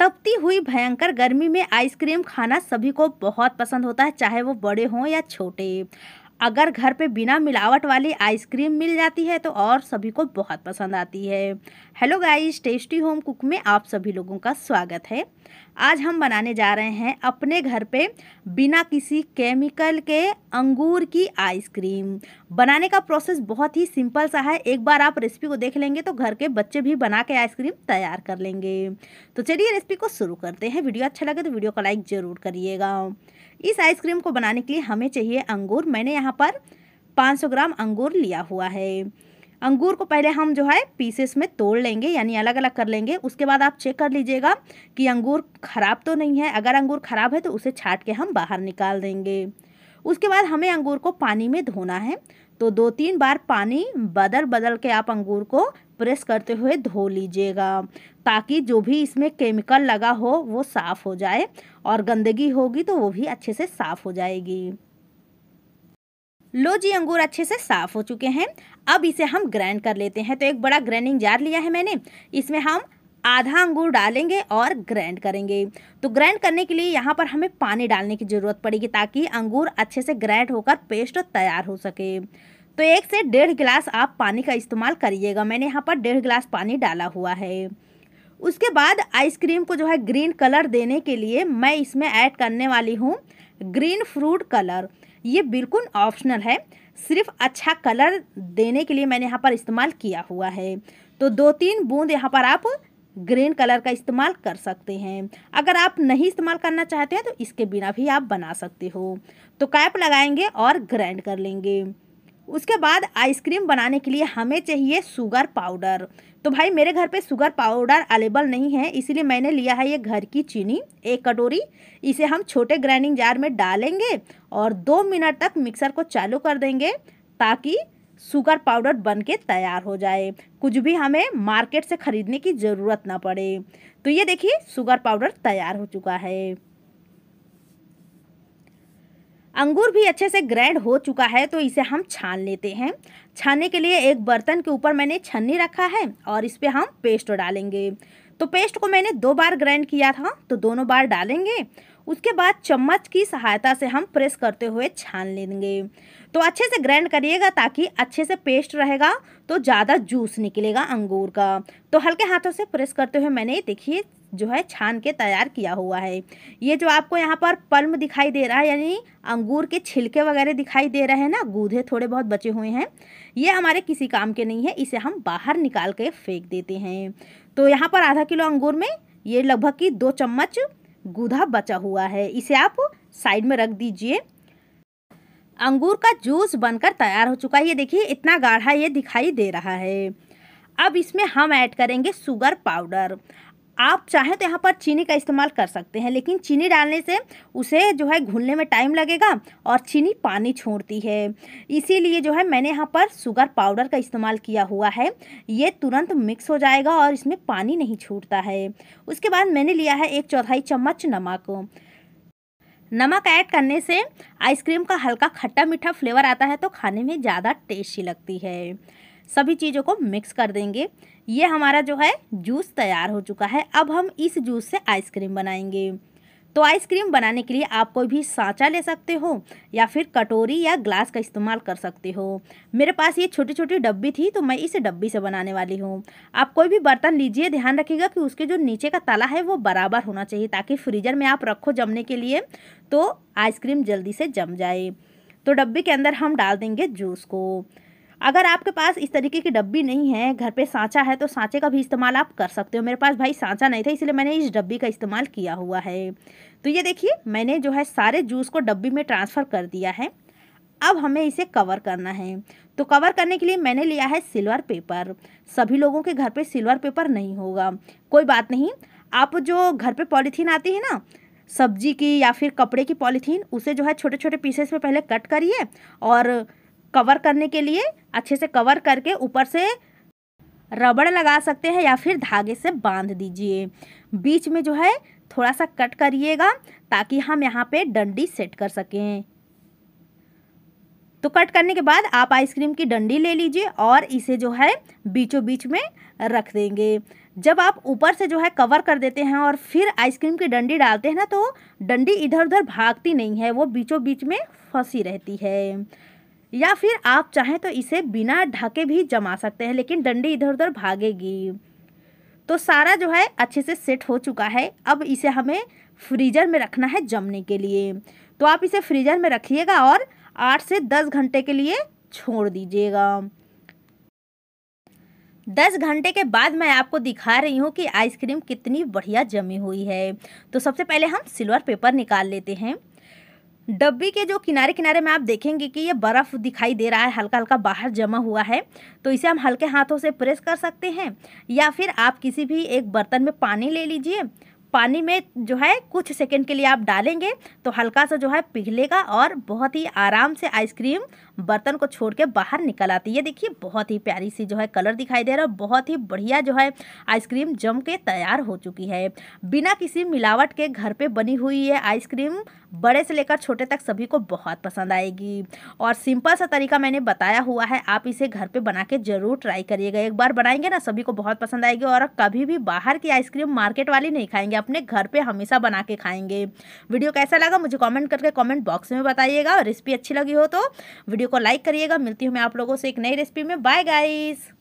तपती हुई भयंकर गर्मी में आइसक्रीम खाना सभी को बहुत पसंद होता है चाहे वो बड़े हों या छोटे अगर घर पे बिना मिलावट वाली आइसक्रीम मिल जाती है तो और सभी को बहुत पसंद आती है hello guys tasty home cook में आप सभी लोगों का स्वागत है आज हम बनाने जा रहे हैं अपने घर पे बिना किसी केमिकल के अंगूर की आइसक्रीम बनाने का प्रोसेस बहुत ही सिंपल सा है एक बार आप रेसिपी को देख लेंगे तो घर के बच्चे भी बना के आइसक्रीम तैयार कर लेंगे तो चलिए रेसिपी को शुरू करते हैं वीडियो अच्छा लगे तो वीडियो को लाइक ज़रूर करिएगा इस आइसक्रीम को बनाने के लिए हमें चाहिए अंगूर मैंने यहाँ पर 500 ग्राम अंगूर लिया हुआ है अंगूर को पहले हम जो है पीसेस में तोड़ लेंगे यानी अलग अलग कर लेंगे उसके बाद आप चेक कर लीजिएगा कि अंगूर ख़राब तो नहीं है अगर अंगूर ख़राब है तो उसे छाट के हम बाहर निकाल देंगे उसके बाद हमें अंगूर को पानी में धोना है तो दो तीन बार पानी बदल बदल के आप अंगूर को प्रेस करते हुए धो लीजिएगा ताकि जो भी इसमें केमिकल लगा हो वो साफ़ हो जाए और गंदगी होगी तो वो भी अच्छे से साफ़ हो जाएगी लो जी अंगूर अच्छे से साफ़ हो चुके हैं अब इसे हम ग्राइंड कर लेते हैं तो एक बड़ा ग्राइंडिंग जार लिया है मैंने इसमें हम आधा अंगूर डालेंगे और ग्रैंड करेंगे तो ग्राइंड करने के लिए यहाँ पर हमें पानी डालने की ज़रूरत पड़ेगी ताकि अंगूर अच्छे से ग्रैंड होकर पेस्ट तैयार हो सके तो एक से डेढ़ गिलास आप पानी का इस्तेमाल करिएगा मैंने यहाँ पर डेढ़ गिलास पानी डाला हुआ है उसके बाद आइसक्रीम को जो है ग्रीन कलर देने के लिए मैं इसमें ऐड करने वाली हूँ ग्रीन फ्रूट कलर ये बिल्कुल ऑप्शनल है सिर्फ अच्छा कलर देने के लिए मैंने यहाँ पर इस्तेमाल किया हुआ है तो दो तीन बूंद यहाँ पर आप ग्रीन कलर का इस्तेमाल कर सकते हैं अगर आप नहीं इस्तेमाल करना चाहते हैं तो इसके बिना भी आप बना सकते हो तो कैप लगाएंगे और ग्राइंड कर लेंगे उसके बाद आइसक्रीम बनाने के लिए हमें चाहिए शुगर पाउडर तो भाई मेरे घर पे शुगर पाउडर अवेलेबल नहीं है इसीलिए मैंने लिया है ये घर की चीनी एक कटोरी इसे हम छोटे ग्राइंडिंग जार में डालेंगे और दो मिनट तक मिक्सर को चालू कर देंगे ताकि शुगर पाउडर बन के तैयार हो जाए कुछ भी हमें मार्केट से ख़रीदने की ज़रूरत ना पड़े तो ये देखिए शुगर पाउडर तैयार हो चुका है अंगूर भी अच्छे से ग्रैंड हो चुका है तो इसे हम छान लेते हैं छानने के लिए एक बर्तन के ऊपर मैंने छन्नी रखा है और इस पर हम पेस्ट डालेंगे तो पेस्ट को मैंने दो बार ग्राइंड किया था तो दोनों बार डालेंगे उसके बाद चम्मच की सहायता से हम प्रेस करते हुए छान लेंगे तो अच्छे से ग्राइंड करिएगा ताकि अच्छे से पेस्ट रहेगा तो ज़्यादा जूस निकलेगा अंगूर का तो हल्के हाथों से प्रेस करते हुए मैंने देखिए जो है छान के तैयार किया हुआ है ये जो आपको यहाँ पर पल्म दिखाई दे रहा है यानी अंगूर के छिलके वगैरह दिखाई दे रहे हैं ना गूधे थोड़े बहुत बचे हुए हैं ये हमारे किसी काम के नहीं है इसे हम बाहर निकाल के फेंक देते हैं तो यहाँ पर आधा किलो अंगूर में ये लगभग कि दो चम्मच गुदा बचा हुआ है इसे आप साइड में रख दीजिए अंगूर का जूस बनकर तैयार हो चुका है ये देखिए इतना गाढ़ा ये दिखाई दे रहा है अब इसमें हम ऐड करेंगे शुगर पाउडर आप चाहें तो यहाँ पर चीनी का इस्तेमाल कर सकते हैं लेकिन चीनी डालने से उसे जो है घुलने में टाइम लगेगा और चीनी पानी छोड़ती है इसीलिए जो है मैंने यहाँ पर शुगर पाउडर का इस्तेमाल किया हुआ है ये तुरंत मिक्स हो जाएगा और इसमें पानी नहीं छूटता है उसके बाद मैंने लिया है एक चौथाई चम्मच नमक नमक ऐड करने से आइसक्रीम का हल्का खट्टा मीठा फ्लेवर आता है तो खाने में ज़्यादा टेस्टी लगती है सभी चीज़ों को मिक्स कर देंगे ये हमारा जो है जूस तैयार हो चुका है अब हम इस जूस से आइसक्रीम बनाएंगे तो आइसक्रीम बनाने के लिए आप कोई भी सांचा ले सकते हो या फिर कटोरी या ग्लास का इस्तेमाल कर सकते हो मेरे पास ये छोटी छोटी डब्बी थी तो मैं इस डब्बी से बनाने वाली हूँ आप कोई भी बर्तन लीजिए ध्यान रखिएगा कि उसके जो नीचे का ताला है वो बराबर होना चाहिए ताकि फ्रीजर में आप रखो जमने के लिए तो आइसक्रीम जल्दी से जम जाए तो डब्बे के अंदर हम डाल देंगे जूस को अगर आपके पास इस तरीके की डब्बी नहीं है घर पे सांचा है तो सांचे का भी इस्तेमाल आप कर सकते हो मेरे पास भाई सांचा नहीं था इसलिए मैंने इस डब्बी का इस्तेमाल किया हुआ है तो ये देखिए मैंने जो है सारे जूस को डब्बी में ट्रांसफ़र कर दिया है अब हमें इसे कवर करना है तो कवर करने के लिए मैंने लिया है सिल्वर पेपर सभी लोगों के घर पर सिल्वर पेपर नहीं होगा कोई बात नहीं आप जो घर पर पॉलीथीन आती है ना सब्जी की या फिर कपड़े की पॉलीथीन उसे जो है छोटे छोटे पीसेस में पहले कट करिए और कवर करने के लिए अच्छे से कवर करके ऊपर से रबड़ लगा सकते हैं या फिर धागे से बांध दीजिए बीच में जो है थोड़ा सा कट करिएगा ताकि हम यहाँ पे डंडी सेट कर सकें तो कट करने के बाद आप आइसक्रीम की डंडी ले लीजिए और इसे जो है बीचों बीच में रख देंगे जब आप ऊपर से जो है कवर कर देते हैं और फिर आइसक्रीम की डंडी डालते हैं ना तो डंडी इधर उधर भागती नहीं है वो बीचों बीच में फंसी रहती है या फिर आप चाहें तो इसे बिना ढके भी जमा सकते हैं लेकिन डंडी इधर उधर भागेगी तो सारा जो है अच्छे से सेट हो चुका है अब इसे हमें फ्रीजर में रखना है जमने के लिए तो आप इसे फ्रीजर में रखिएगा और आठ से दस घंटे के लिए छोड़ दीजिएगा दस घंटे के बाद मैं आपको दिखा रही हूँ कि आइसक्रीम कितनी बढ़िया जमी हुई है तो सबसे पहले हम सिल्वर पेपर निकाल लेते हैं डब्बी के जो किनारे किनारे में आप देखेंगे कि ये बर्फ़ दिखाई दे रहा है हल्का हल्का बाहर जमा हुआ है तो इसे हम हल्के हाथों से प्रेस कर सकते हैं या फिर आप किसी भी एक बर्तन में पानी ले लीजिए पानी में जो है कुछ सेकंड के लिए आप डालेंगे तो हल्का सा जो है पिघलेगा और बहुत ही आराम से आइसक्रीम बर्तन को छोड़ के बाहर निकल आती है देखिए बहुत ही प्यारी सी जो है कलर दिखाई दे रहा है बहुत ही बढ़िया जो है आइसक्रीम जम के तैयार हो चुकी है बिना किसी मिलावट के घर पे बनी हुई ये आइसक्रीम बड़े से लेकर छोटे तक सभी को बहुत पसंद आएगी और सिंपल सा तरीका मैंने बताया हुआ है आप इसे घर पे बना के ज़रूर ट्राई करिएगा एक बार बनाएंगे ना सभी को बहुत पसंद आएगी और कभी भी बाहर की आइसक्रीम मार्केट वाली नहीं खाएंगे अपने घर पे हमेशा बना के खाएंगे वीडियो कैसा लगा मुझे कॉमेंट करके कॉमेंट बॉक्स में बताइएगा और रेसिपी अच्छी लगी हो तो वीडियो वीडियो को लाइक करिएगा मिलती हूँ मैं आप लोगों से एक नई रेसिपी में बाय गाइस